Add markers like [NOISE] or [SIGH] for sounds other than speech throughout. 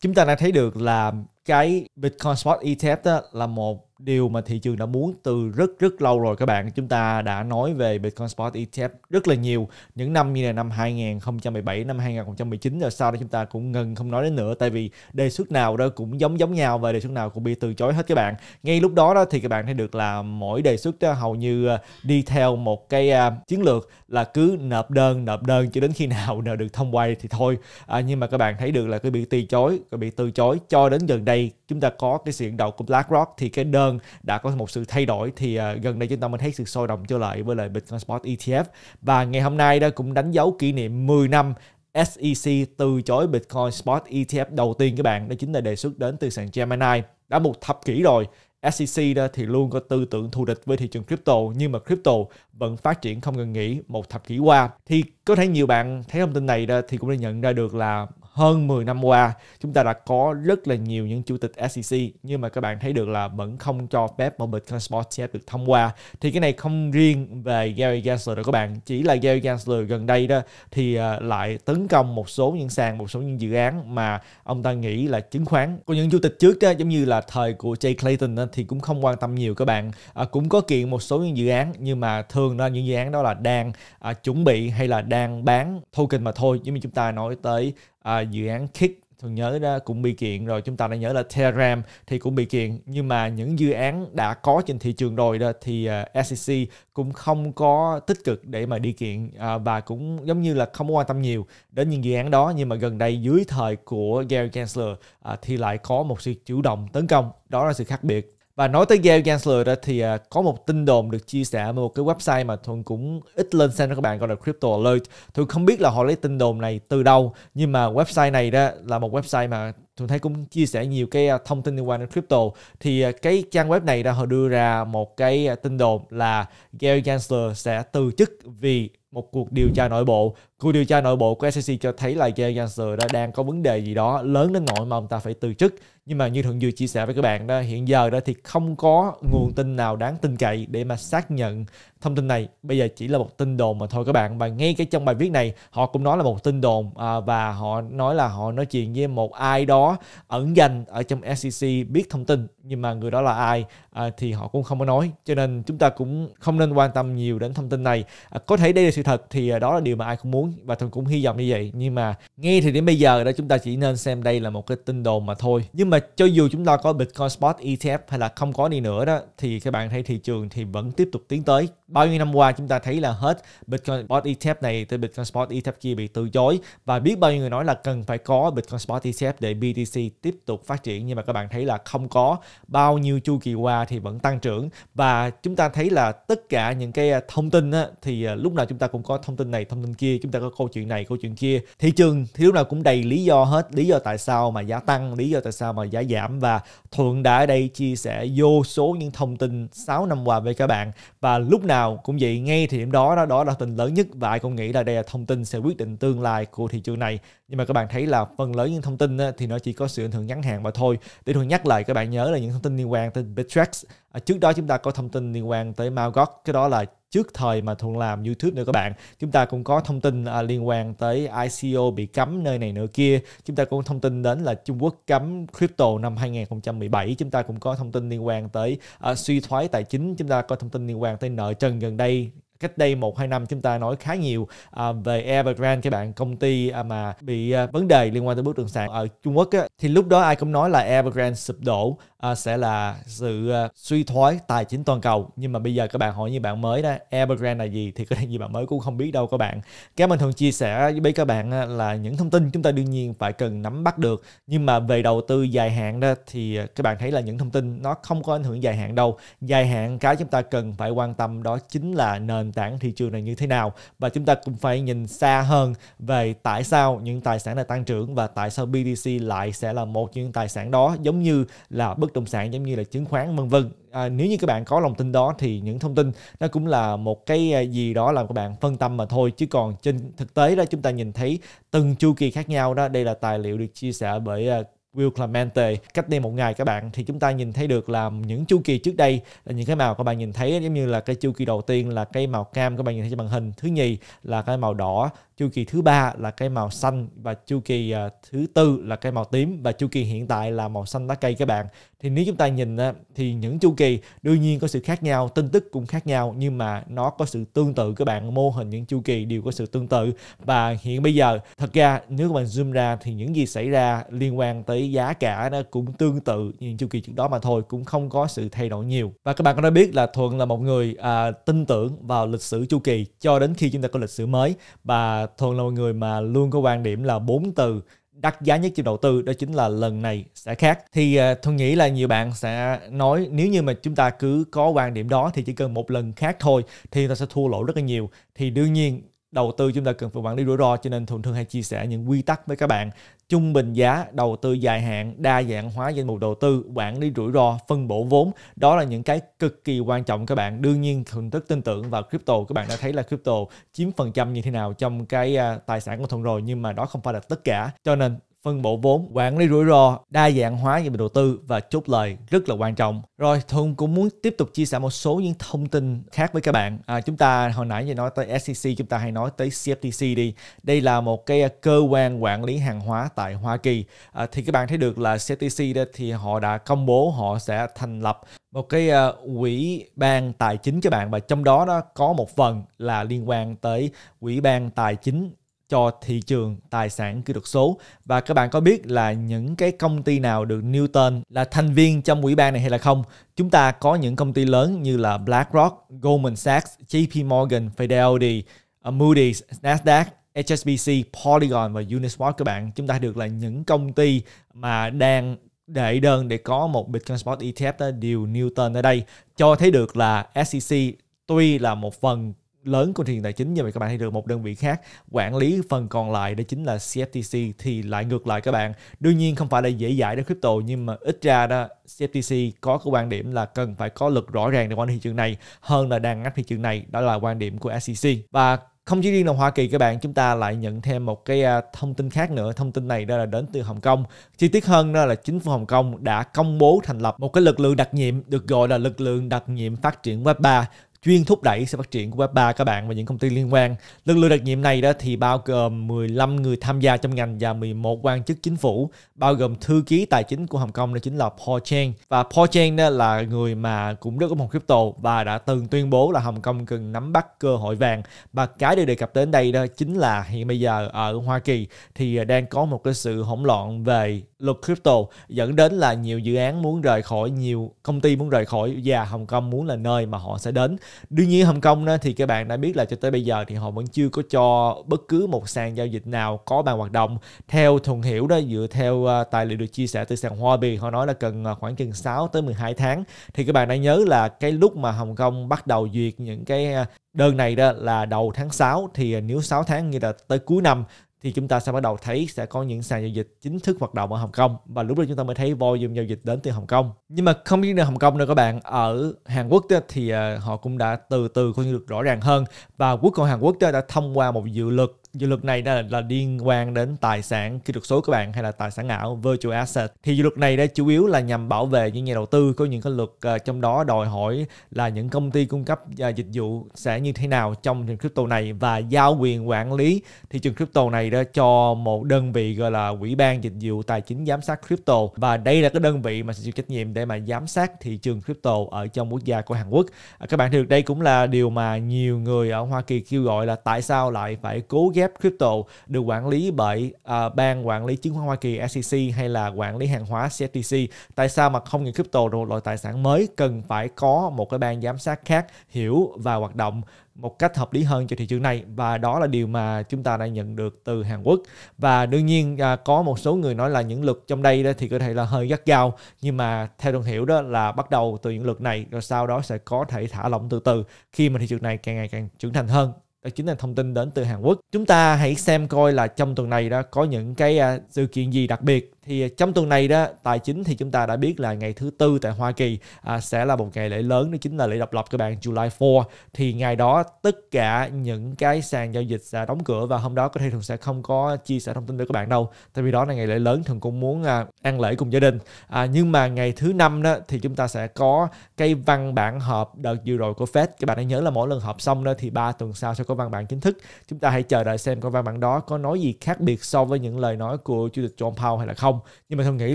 chúng ta đã thấy được là cái Bitcoin Spot ETF đó là một điều mà thị trường đã muốn từ rất rất lâu rồi các bạn. Chúng ta đã nói về Bitcoin Spot ETF rất là nhiều. Những năm như là năm 2017, năm 2019 rồi sau đó chúng ta cũng ngừng không nói đến nữa tại vì đề xuất nào đó cũng giống giống nhau và đề xuất nào cũng bị từ chối hết các bạn. Ngay lúc đó đó thì các bạn thấy được là mỗi đề xuất đó hầu như ờ, đi theo một cái ờ, chiến lược là cứ nộp đơn nộp đơn cho đến khi nào nào được thông qua thì thôi. À, nhưng mà các bạn thấy được là cứ bị từ chối, bị từ chối cho đến gần đây chúng ta có cái sự dẫn đầu của BlackRock thì cái đơn đã có một sự thay đổi thì uh, gần đây chúng ta mới thấy sự sôi động trở lại với lại Bitcoin Spot ETF và ngày hôm nay đó cũng đánh dấu kỷ niệm 10 năm SEC từ chối Bitcoin Spot ETF đầu tiên các bạn đó chính là đề xuất đến từ sàn Gemini đã một thập kỷ rồi SEC đó thì luôn có tư tưởng thù địch với thị trường crypto nhưng mà crypto vẫn phát triển không ngừng nghỉ một thập kỷ qua thì có thể nhiều bạn thấy thông tin này đó thì cũng đã nhận ra được là hơn 10 năm qua chúng ta đã có rất là nhiều những chủ tịch SEC nhưng mà các bạn thấy được là vẫn không cho phép một Bitcoin transport ETF được thông qua thì cái này không riêng về Gary Gensler đâu các bạn chỉ là Gary Gensler gần đây đó thì ờ, lại tấn công một số những sàn một số những dự án mà ông ta nghĩ là chứng khoán của những chủ tịch trước đó, giống như là thời của Jay Clayton đó, thì cũng không quan tâm nhiều các bạn à, cũng có kiện một số những dự án nhưng mà thường đó những dự án đó là đang à, chuẩn bị hay là đang bán token mà thôi giống như chúng ta nói tới à, dự án Kick thường nhớ đó cũng bị kiện rồi chúng ta đã nhớ là Telegram thì cũng bị kiện nhưng mà những dự án đã có trên thị trường rồi đó thì uh, à, SEC cũng không có tích cực để mà đi kiện uh, và cũng giống như là không quan tâm nhiều đến những dự án đó nhưng mà gần đây dưới thời của Gary Gensler uh, thì lại có một sự chủ động tấn công đó là sự khác biệt và nói tới Gail Gensler đó thì uh, có một tin đồn được chia sẻ ở một cái website mà Thuận cũng ít lên xem cho các bạn gọi là Crypto Alert. Thuận không biết là họ lấy tin đồn này từ đâu nhưng mà website này đó là một website mà Thuận thấy cũng chia sẻ nhiều cái à, thông tin liên quan đến crypto. Thì uh, cái trang web này đó họ đưa ra một cái tin đồn là Gail Gensler sẽ từ chức vì một cuộc điều tra nội bộ. Cuộc điều tra nội bộ của SEC cho thấy là Jay Gensler đã đang có vấn đề gì đó lớn đến nỗi mà ông ta phải từ chức. Nhưng mà như Thuận Dư chia sẻ với các bạn đó, hiện giờ đó thì không có nguồn tin nào đáng tin cậy để mà xác nhận thông tin này. Bây giờ chỉ là một tin đồn mà thôi các bạn. Và ngay cái trong bài viết này họ cũng nói là một tin đồn à, và họ nói là họ nói chuyện với một ai đó ẩn danh ở trong SEC biết thông tin nhưng mà người đó là ai à, thì họ cũng không có nói cho nên chúng ta cũng không nên quan tâm nhiều đến thông tin này à, có thể đây là sự thật thì à, đó là điều mà ai cũng muốn và tôi cũng hy vọng như vậy nhưng mà nghe thì đến bây giờ đó chúng ta chỉ nên xem đây là một cái tin đồn mà thôi nhưng mà cho dù chúng ta có Bitcoin Spot ETF hay là không có đi nữa đó thì các bạn thấy thị trường thì vẫn tiếp tục tiến tới bao nhiêu năm qua chúng ta thấy là hết Bitcoin Spot ETF này tới Bitcoin Spot ETF kia bị từ chối và biết bao nhiêu người nói là cần phải có Bitcoin Spot ETF để BTC tiếp tục phát triển nhưng mà các bạn thấy là không có bao nhiêu chu kỳ qua thì vẫn tăng trưởng và chúng ta thấy là tất cả những cái à, thông tin á, thì à, lúc nào chúng ta cũng có thông tin này thông tin kia chúng ta có câu chuyện này câu chuyện kia thị trường thì lúc nào cũng đầy lý do hết lý do tại sao mà giá tăng lý do tại sao mà giá giảm và thuận đã ở đây chia sẻ vô số những thông tin 6 năm qua với các bạn và lúc nào cũng vậy ngay thì điểm đó đó đó là tin lớn nhất và ai cũng nghĩ là đây là thông tin sẽ quyết định tương lai của thị trường này nhưng mà các bạn thấy là phần lớn những thông tin á, thì nó chỉ có sự ảnh hưởng ngắn hạn mà thôi để thường nhắc lại các bạn nhớ là những những thông tin liên quan tới Bittrex à, trước đó chúng ta có thông tin liên quan tới Malgox cái đó là trước thời mà thuận làm YouTube nữa các bạn chúng ta cũng có thông tin à, liên quan tới ICO bị cấm nơi này nữa kia chúng ta cũng thông tin đến là Trung Quốc cấm crypto năm 2017 chúng ta cũng có thông tin liên quan tới à, suy thoái tài chính chúng ta có thông tin liên quan tới nợ trần gần đây cách đây một hai năm chúng ta nói khá nhiều à, về Evergrande các bạn công ty à, mà bị à, vấn đề liên quan tới bất động sản ở Trung Quốc á, thì lúc đó ai cũng nói là Evergrande sụp đổ à, sẽ là sự à, suy thoái tài chính toàn cầu nhưng mà bây giờ các bạn hỏi như bạn mới đó Evergrande là gì thì có thể như bạn mới cũng không biết đâu các bạn các mình thường chia sẻ với các bạn à, là những thông tin chúng ta đương nhiên phải cần nắm bắt được nhưng mà về đầu tư dài hạn đó thì à, các bạn thấy là những thông tin nó không có ảnh hưởng dài hạn đâu dài hạn cái chúng ta cần phải quan tâm đó chính là nền nền tảng thị trường này như thế nào và chúng ta cũng phải nhìn xa hơn về tại sao những tài sản này tăng trưởng và tại sao BTC lại sẽ là một những tài sản đó giống như là bất động sản giống như là chứng khoán vân vân à, nếu như các bạn có lòng tin đó thì những thông tin nó cũng là một cái à, gì đó làm các bạn phân tâm mà thôi chứ còn trên thực tế đó chúng ta nhìn thấy từng chu kỳ khác nhau đó đây là tài liệu được chia sẻ bởi à, Will Clemente cách đây một ngày các bạn thì chúng ta nhìn thấy được là những chu kỳ trước đây là những cái màu các bạn nhìn thấy giống như là cái chu kỳ đầu tiên là cái màu cam các bạn nhìn thấy trên màn hình thứ nhì là cái màu đỏ chu kỳ thứ ba là cây màu xanh và chu kỳ uh, thứ tư là cây màu tím và chu kỳ hiện tại là màu xanh lá cây các bạn thì nếu chúng ta nhìn uh, thì những chu kỳ đương nhiên có sự khác nhau tin tức cũng khác nhau nhưng mà nó có sự tương tự các bạn mô hình những chu kỳ đều có sự tương tự và hiện bây giờ thật ra nếu các bạn zoom ra thì những gì xảy ra liên quan tới giá cả nó cũng tương tự những chu kỳ trước đó mà thôi cũng không có sự thay đổi nhiều và các bạn có đã biết là thuận là một người uh, tin tưởng vào lịch sử chu kỳ cho đến khi chúng ta có lịch sử mới và thường là một người mà luôn có quan điểm là bốn từ đắt giá nhất trong đầu tư đó chính là lần này sẽ khác thì à, tôi nghĩ là nhiều bạn sẽ nói nếu như mà chúng ta cứ có quan điểm đó thì chỉ cần một lần khác thôi thì ta sẽ thua lỗ rất là nhiều thì đương nhiên đầu tư chúng ta cần phải quản lý rủi ro cho nên thường thường hay chia sẻ những quy tắc với các bạn trung bình giá đầu tư dài hạn đa dạng hóa danh mục đầu tư quản lý rủi ro phân bổ vốn đó là những cái cực kỳ quan trọng các bạn đương nhiên thuần rất tin tưởng vào crypto các bạn đã thấy là crypto chiếm phần trăm như thế nào trong cái à, tài sản của thuận rồi nhưng mà đó không phải là tất cả cho nên phân bổ vốn, quản lý rủi ro, đa dạng hóa về đầu tư và chốt lời rất là quan trọng. Rồi Thuận cũng muốn tiếp tục chia sẻ một số những thông tin khác với các bạn. À, chúng ta hồi nãy giờ nói tới SEC, chúng ta hay nói tới CFTC đi. Đây là một cái à, cơ quan quản lý hàng hóa tại Hoa Kỳ. À, thì các bạn thấy được là CFTC đó thì họ đã công bố họ sẽ thành lập một cái à, quỹ ban tài chính các bạn và trong đó nó có một phần là liên quan tới quỹ ban tài chính cho thị trường tài sản kỹ thuật số và các bạn có biết là những cái công ty nào được Newton là thành viên trong ủy ban này hay là không chúng ta có những công ty lớn như là BlackRock, Goldman Sachs, JP Morgan, Fidelity, ờ, Moody's, Nasdaq, HSBC, Polygon và Uniswap các bạn chúng ta được là những công ty mà đang đệ đơn để có một Bitcoin Spot ETF đó điều Newton ở đây cho thấy được là SEC tuy là một phần lớn của thị trường tài chính nhưng vậy các bạn thấy được một đơn vị khác quản lý phần còn lại đó chính là CFTC thì lại ngược lại các bạn đương nhiên không phải là dễ dãi để crypto nhưng mà ít ra đó CFTC có cái quan điểm là cần phải có lực rõ ràng để quản lý thị trường này hơn là đang ngắt thị trường này đó là quan điểm của SEC và không chỉ riêng là Hoa Kỳ các bạn, chúng ta lại nhận thêm một cái à, thông tin khác nữa. Thông tin này đó là đến từ Hồng Kông. Chi tiết hơn đó là chính phủ Hồng Kông đã công bố thành lập một cái lực lượng đặc nhiệm được gọi là lực lượng đặc nhiệm phát triển Web 3 chuyên thúc đẩy sự phát triển của web 3 các bạn và những công ty liên quan. Lực lượng đặc nhiệm này đó thì bao gồm 15 người tham gia trong ngành và 11 quan chức chính phủ, bao gồm thư ký tài chính của Hồng Kông đó chính là Paul Chen và Paul Chen đó là người mà cũng rất ủng hộ crypto và đã từng tuyên bố là Hồng Kông cần nắm bắt cơ hội vàng và cái được đề cập đến đây đó chính là hiện bây giờ ở Hoa Kỳ thì đang có một cái sự hỗn loạn về luật crypto dẫn đến là nhiều dự án muốn rời khỏi nhiều công ty muốn rời khỏi và Hồng Kông muốn là nơi mà họ sẽ đến đương nhiên Hồng Kông thì các bạn đã biết là cho tới bây giờ thì họ vẫn chưa có cho bất cứ một sàn giao dịch nào có bàn hoạt động theo thuần hiểu đó dựa theo ờ, tài liệu được chia sẻ từ sàn Hoa Bì họ nói là cần ờ, khoảng chừng 6 tới 12 tháng thì các bạn đã nhớ là cái lúc mà Hồng Kông bắt đầu duyệt những cái ờ, đơn này đó là đầu tháng 6 thì nếu 6 tháng như là tới cuối năm thì chúng ta sẽ bắt đầu thấy sẽ có những sàn giao dịch chính thức hoạt động ở Hồng Kông và lúc đó chúng ta mới thấy volume giao dịch đến từ Hồng Kông. Nhưng mà không chỉ là Hồng Kông đâu các bạn, ở Hàn Quốc thì ờ, họ cũng đã từ từ có được rõ ràng hơn và Quốc hội Hàn Quốc đã thông qua một dự luật dự luật này là, là liên quan đến tài sản kỹ thuật số các bạn hay là tài sản ảo virtual asset thì dự luật này đã chủ yếu là nhằm bảo vệ những nhà đầu tư có những cái luật uh, trong đó đòi hỏi là những công ty cung cấp uh, dịch vụ sẽ như thế nào trong thị trường crypto này và giao quyền quản lý thị trường crypto này đó cho một đơn vị gọi là quỹ ban dịch vụ tài chính giám sát crypto và đây là cái đơn vị mà sẽ chịu trách nhiệm để mà giám sát thị trường crypto ở trong quốc gia của Hàn Quốc uh, các bạn thấy được đây cũng là điều mà nhiều người ở Hoa Kỳ kêu gọi là tại sao lại phải cố ghép Web Crypto được quản lý bởi uh, à, ban quản lý chứng khoán Hoa Kỳ SEC hay là quản lý hàng hóa CFTC. Tại sao mà không những crypto rồi loại tài sản mới cần phải có một cái ban giám sát khác hiểu và hoạt động một cách hợp lý hơn cho thị trường này và đó là điều mà chúng ta đã nhận được từ Hàn Quốc và đương nhiên à, có một số người nói là những luật trong đây đó thì có thể là hơi gắt gao nhưng mà theo đồng hiểu đó là bắt đầu từ những luật này rồi sau đó sẽ có thể thả lỏng từ từ khi mà thị trường này càng ngày càng trưởng thành hơn đó chính là thông tin đến từ Hàn Quốc. Chúng ta hãy xem coi là trong tuần này đó có những cái à, sự kiện gì đặc biệt. Thì à, trong tuần này đó tài chính thì chúng ta đã biết là ngày thứ tư tại Hoa Kỳ à, sẽ là một ngày lễ lớn đó chính là lễ độc lập các bạn July 4. Thì ngày đó tất cả những cái sàn giao dịch sẽ đóng cửa và hôm đó có thể thường sẽ không có chia sẻ thông tin với các bạn đâu. Tại vì đó là ngày lễ lớn thường cũng muốn à, ăn lễ cùng gia đình. À, nhưng mà ngày thứ năm đó thì chúng ta sẽ có cái văn bản họp đợt vừa rồi của Fed. Các bạn hãy nhớ là mỗi lần họp xong đó thì ba tuần sau sẽ có văn bản chính thức. Chúng ta hãy chờ đợi xem coi văn bản đó có nói gì khác biệt so với những lời nói của Chủ tịch John Powell hay là không. Nhưng mà tôi nghĩ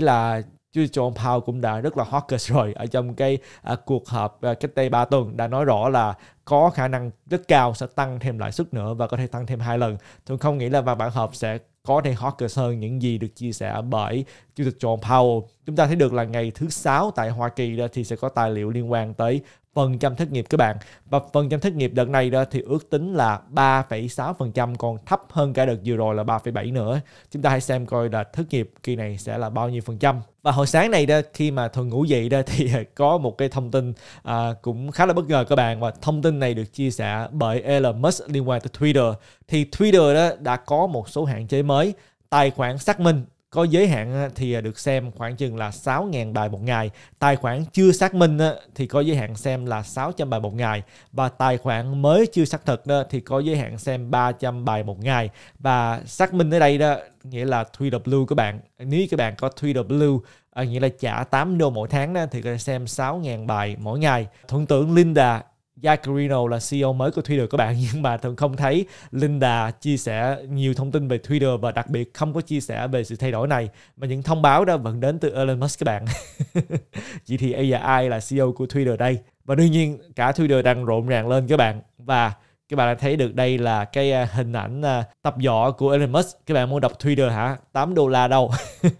là Chủ tịch John Powell cũng đã rất là hawkish rồi ở trong cái à, cuộc họp à, cách đây 3 tuần đã nói rõ là có khả năng rất cao sẽ tăng thêm lãi suất nữa và có thể tăng thêm hai lần. Tôi không nghĩ là văn bản hợp sẽ có thể hot hơn những gì được chia sẻ bởi Chủ tịch John Powell. Chúng ta thấy được là ngày thứ sáu tại Hoa Kỳ đó thì sẽ có tài liệu liên quan tới phần trăm thất nghiệp các bạn. Và phần trăm thất nghiệp đợt này đó thì ước tính là 3,6% còn thấp hơn cả đợt vừa rồi là 3,7 nữa. Chúng ta hãy xem coi là thất nghiệp kỳ này sẽ là bao nhiêu phần trăm. Và hồi sáng này đó khi mà thường ngủ dậy đó [LAUGHS] thì có một cái thông tin à, cũng khá là bất ngờ các bạn và thông tin này được chia sẻ bởi Elon Musk liên quan tới Twitter thì Twitter đó đã có một số hạn chế mới. Tài khoản xác minh có giới hạn thì à, được xem khoảng chừng là 6.000 bài một ngày. Tài khoản chưa xác minh thì có giới hạn xem là 600 bài một ngày. Và tài khoản mới chưa xác thực thì có giới hạn xem 300 bài một ngày. Và xác minh ở đây đó nghĩa là Twitter Blue các bạn. Nếu các bạn có Twitter Blue à, nghĩa là trả 8 đô mỗi tháng thì có thể xem 6.000 bài mỗi ngày. Thuận tưởng Linda Jacarino là CEO mới của Twitter các bạn [LAUGHS] nhưng mà thường không thấy Linda chia sẻ nhiều thông tin về Twitter và đặc biệt không có chia sẻ về sự thay đổi này mà những thông báo đó vẫn đến từ Elon Musk các bạn. [LAUGHS] Vậy thì bây giờ ai là CEO của Twitter đây? Và đương nhiên cả Twitter đang rộn ràng lên các bạn và các bạn đã thấy được đây là cái à, hình ảnh à, tập võ của Elon Musk. Các bạn muốn đọc Twitter hả? 8 đô la đâu? [LAUGHS]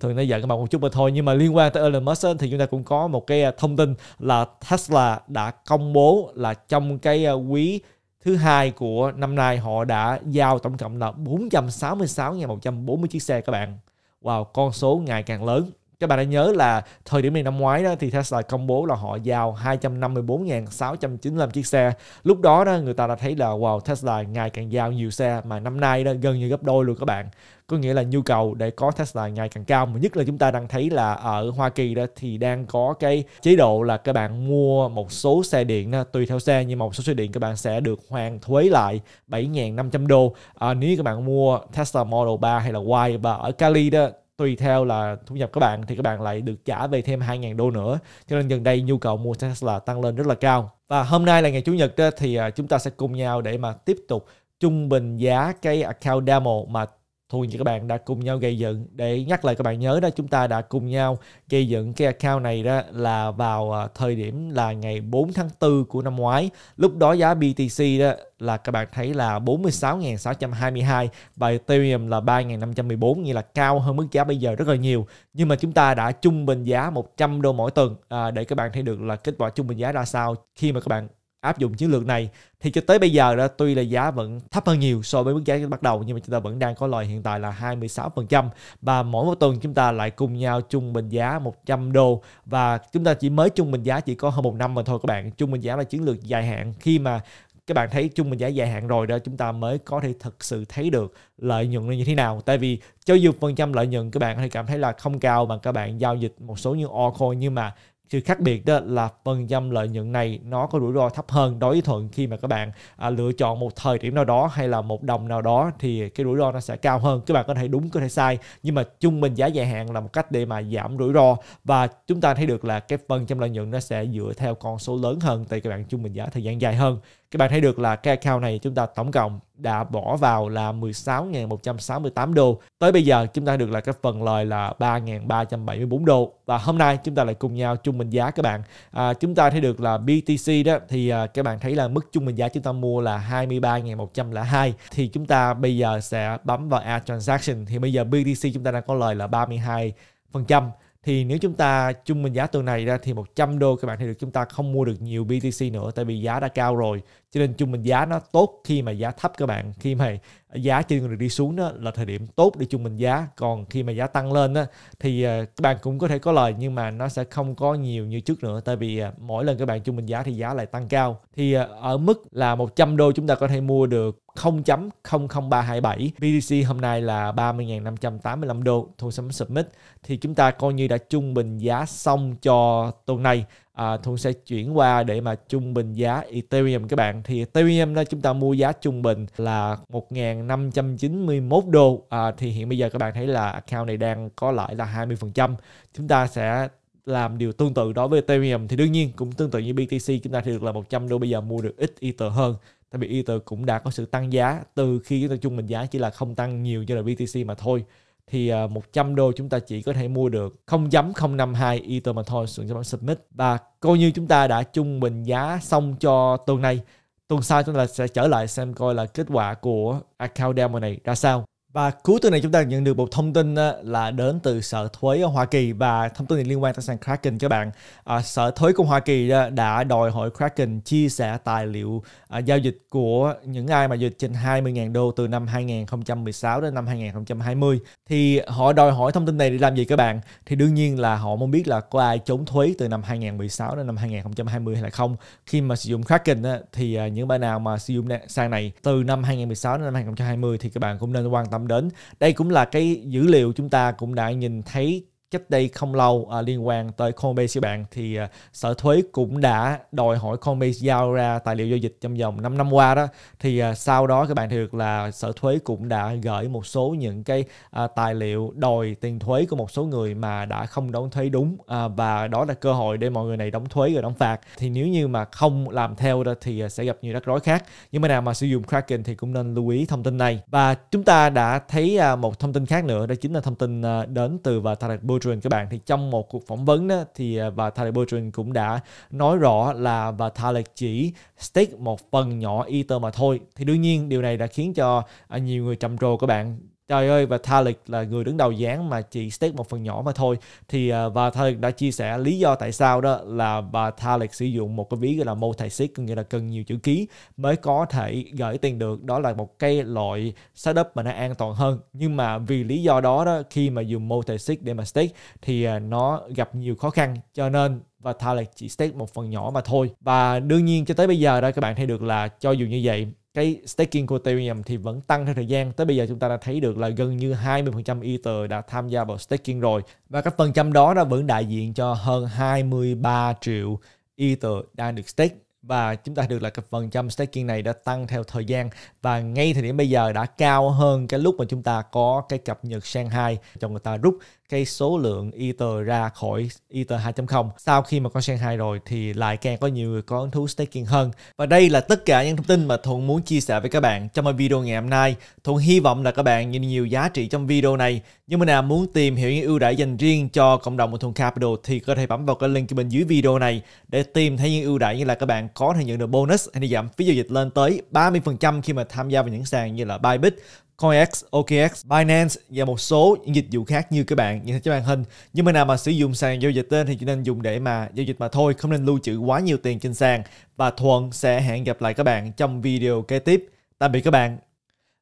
thường nó giận bằng một chút mà thôi nhưng mà liên quan tới Elon Musk thì chúng ta cũng có một cái à, thông tin là Tesla đã công bố là trong cái à, quý thứ hai của năm nay họ đã giao tổng cộng là 466.140 chiếc xe các bạn. Wow, con số ngày càng lớn các bạn đã nhớ là thời điểm này năm ngoái đó thì Tesla công bố là họ giao 254.695 chiếc xe. Lúc đó đó người ta đã thấy là wow Tesla ngày càng giao nhiều xe mà năm nay đó gần như gấp đôi luôn các bạn. Có nghĩa là nhu cầu để có Tesla ngày càng cao mà nhất là chúng ta đang thấy là ở Hoa Kỳ đó thì đang có cái chế độ là các bạn mua một số xe điện đó, tùy theo xe nhưng mà một số xe điện các bạn sẽ được hoàn thuế lại 7.500 đô à, nếu các bạn mua Tesla Model 3 hay là Y và ở Cali đó tùy theo là thu nhập các bạn thì các bạn lại được trả về thêm 2.000 đô nữa cho nên gần đây nhu cầu mua Tesla tăng lên rất là cao và hôm nay là ngày chủ nhật đó, thì à, chúng ta sẽ cùng nhau để mà tiếp tục trung bình giá cái account demo mà Thôi như các bạn đã cùng nhau gây dựng để nhắc lại các bạn nhớ đó chúng ta đã cùng nhau gây dựng cái account này đó là vào à, thời điểm là ngày 4 tháng 4 của năm ngoái. Lúc đó giá BTC đó là các bạn thấy là 46.622 và Ethereum là 3.514 nghĩa là cao hơn mức giá bây giờ rất là nhiều. Nhưng mà chúng ta đã trung bình giá 100 đô mỗi tuần à, để các bạn thấy được là kết quả trung bình giá ra sao khi mà các bạn áp dụng chiến lược này thì cho tới bây giờ đó tuy là giá vẫn thấp hơn nhiều so với mức giá bắt đầu nhưng mà chúng ta vẫn đang có lời hiện tại là 26% và mỗi một tuần chúng ta lại cùng nhau chung bình giá 100 đô và chúng ta chỉ mới chung bình giá chỉ có hơn một năm mà thôi các bạn chung bình giá là chiến lược dài hạn khi mà các bạn thấy chung bình giá dài hạn rồi đó chúng ta mới có thể thực sự thấy được lợi nhuận nó như thế nào tại vì cho dù phần trăm lợi nhuận các bạn có cảm thấy là không cao mà các bạn giao dịch một số như altcoin nhưng mà sự khác biệt đó là phần trăm lợi nhuận này nó có rủi ro thấp hơn đối với thuận khi mà các bạn à, lựa chọn một thời điểm nào đó hay là một đồng nào đó thì cái rủi ro nó sẽ cao hơn các bạn có thể đúng có thể sai nhưng mà trung bình giá dài hạn là một cách để mà giảm rủi ro và chúng ta thấy được là cái phần trăm lợi nhuận nó sẽ dựa theo con số lớn hơn tại các bạn trung bình giá thời gian dài hơn các bạn thấy được là cái account này chúng ta tổng cộng đã bỏ vào là 16.168 đô. Tới bây giờ chúng ta được là cái phần lời là 3.374 đô. Và hôm nay chúng ta lại cùng nhau chung bình giá các bạn. À, chúng ta thấy được là BTC đó thì à, các bạn thấy là mức chung bình giá chúng ta mua là 23.102 thì chúng ta bây giờ sẽ bấm vào add transaction thì bây giờ BTC chúng ta đang có lời là 32 phần trăm thì nếu chúng ta chung mình giá tuần này ra thì 100 đô các bạn thấy được chúng ta không mua được nhiều BTC nữa tại vì giá đã cao rồi cho nên chung mình giá nó tốt khi mà giá thấp các bạn khi mà giá trên con đi xuống đó là thời điểm tốt để chung mình giá còn khi mà giá tăng lên đó, thì ờ, các bạn cũng có thể có lời nhưng mà nó sẽ không có nhiều như trước nữa tại vì ờ, mỗi lần các bạn chung mình giá thì giá lại tăng cao thì ờ, ở mức là 100 đô chúng ta có thể mua được 0.00327. BTC hôm nay là 30.585 đô thu sắm submit thì chúng ta coi như đã trung bình giá xong cho tuần này. À, Thuận sẽ chuyển qua để mà trung bình giá Ethereum các bạn thì Ethereum đó chúng ta mua giá trung bình là 1.591 đô à, thì hiện bây giờ các bạn thấy là account này đang có lãi là 20% chúng ta sẽ làm điều tương tự đối với Ethereum thì đương nhiên cũng tương tự như BTC chúng ta thì được là 100 đô bây giờ mua được ít Ether hơn tại vì Ether cũng đã có sự tăng giá từ khi chúng ta chung bình giá chỉ là không tăng nhiều như là BTC mà thôi thì 100 à, đô chúng ta chỉ có thể mua được 0.052 Ether mà thôi xuống cho submit và coi như chúng ta đã chung bình giá xong cho tuần này tuần sau chúng ta sẽ trở lại xem coi là kết quả của account demo này ra sao và cuối tuần này chúng ta nhận được một thông tin là đến từ Sở Thuế ở Hoa Kỳ và thông tin này liên quan tới sàn Kraken các bạn. À, Sở Thuế của Hoa Kỳ đã đòi hỏi Kraken chia sẻ tài liệu à, giao dịch của những ai mà dịch trên 20.000 đô từ năm 2016 đến năm 2020. Thì họ đòi hỏi thông tin này để làm gì các bạn? Thì đương nhiên là họ muốn biết là có ai trốn thuế từ năm 2016 đến năm 2020 hay là không. Khi mà sử dụng Kraken thì à, những bạn nào mà sử dụng sàn này từ năm 2016 đến năm 2020 thì các bạn cũng nên quan tâm đến đây cũng là cái dữ liệu chúng ta cũng đã nhìn thấy cách đây không lâu à, liên quan tới Coinbase các bạn thì à, sở thuế cũng đã đòi hỏi Coinbase giao ra tài liệu giao dịch trong vòng 5 năm qua đó thì à, sau đó các bạn được là sở thuế cũng đã gửi một số những cái à, tài liệu đòi tiền thuế của một số người mà đã không đóng thuế đúng à, và đó là cơ hội để mọi người này đóng thuế rồi đóng phạt thì nếu như mà không làm theo đó thì à, sẽ gặp nhiều rắc rối khác nhưng mà nào mà sử dụng Kraken thì cũng nên lưu ý thông tin này và chúng ta đã thấy à, một thông tin khác nữa đó chính là thông tin à, đến từ và Tarek Bertrand các bạn thì trong một cuộc phỏng vấn đó, thì à, bà Thalek Bertrand cũng đã nói rõ là bà Thalek chỉ stake một phần nhỏ Ether mà thôi thì đương nhiên điều này đã khiến cho à, nhiều người trầm trồ các bạn trời ơi và Thalik là người đứng đầu dự mà chỉ stake một phần nhỏ mà thôi thì à, bà Thalik đã chia sẻ lý do tại sao đó là bà Thalik sử dụng một cái ví gọi là multi-sig có nghĩa là cần nhiều chữ ký mới có thể gửi tiền được đó là một cái loại setup mà nó an toàn hơn nhưng mà vì lý do đó đó khi mà dùng multi-sig để mà stake thì à, nó gặp nhiều khó khăn cho nên và Thalik chỉ stake một phần nhỏ mà thôi và đương nhiên cho tới bây giờ đó các bạn thấy được là cho dù như vậy cái staking của Ethereum thì vẫn tăng theo thời gian. Tới bây giờ chúng ta đã thấy được là gần như 20% Ether đã tham gia vào staking rồi. Và các phần trăm đó đã vẫn đại diện cho hơn 23 triệu Ether đang được stake và chúng ta được là cái phần trăm staking này đã tăng theo thời gian và ngay thời điểm bây giờ đã cao hơn cái lúc mà chúng ta có cái cập nhật Shanghai cho người ta rút cái số lượng Ether ra khỏi Ether 2.0 sau khi mà con Sen 2 rồi thì lại càng có nhiều người có hứng thú staking hơn và đây là tất cả những thông tin mà Thuận muốn chia sẻ với các bạn trong video ngày hôm nay Thuận hy vọng là các bạn nhìn nhiều giá trị trong video này nhưng mà nào muốn tìm hiểu những ưu đãi dành riêng cho cộng đồng của Thuận Capital thì có thể bấm vào cái link bên dưới video này để tìm thấy những ưu đãi như là các bạn có thể nhận được bonus hay giảm phí giao dịch lên tới 30% khi mà tham gia vào những sàn như là Bybit, CoinEx, OKX, Binance và một số những dịch vụ khác như các bạn nhìn thấy trên màn hình. Nhưng mà nào mà sử dụng sàn giao dịch tên thì chỉ nên dùng để mà giao dịch mà thôi, không nên lưu trữ quá nhiều tiền trên sàn. Và Thuận sẽ hẹn gặp lại các bạn trong video kế tiếp. Tạm biệt các bạn.